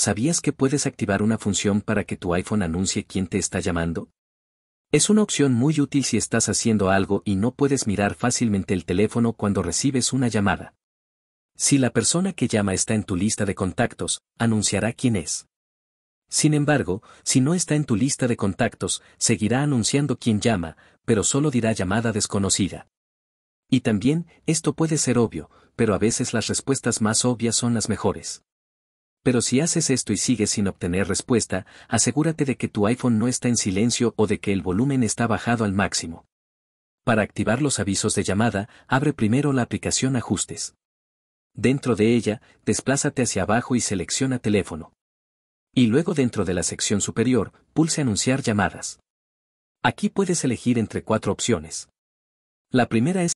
¿sabías que puedes activar una función para que tu iPhone anuncie quién te está llamando? Es una opción muy útil si estás haciendo algo y no puedes mirar fácilmente el teléfono cuando recibes una llamada. Si la persona que llama está en tu lista de contactos, anunciará quién es. Sin embargo, si no está en tu lista de contactos, seguirá anunciando quién llama, pero solo dirá llamada desconocida. Y también, esto puede ser obvio, pero a veces las respuestas más obvias son las mejores. Pero si haces esto y sigues sin obtener respuesta, asegúrate de que tu iPhone no está en silencio o de que el volumen está bajado al máximo. Para activar los avisos de llamada, abre primero la aplicación Ajustes. Dentro de ella, desplázate hacia abajo y selecciona Teléfono. Y luego dentro de la sección superior, pulse Anunciar llamadas. Aquí puedes elegir entre cuatro opciones. La primera es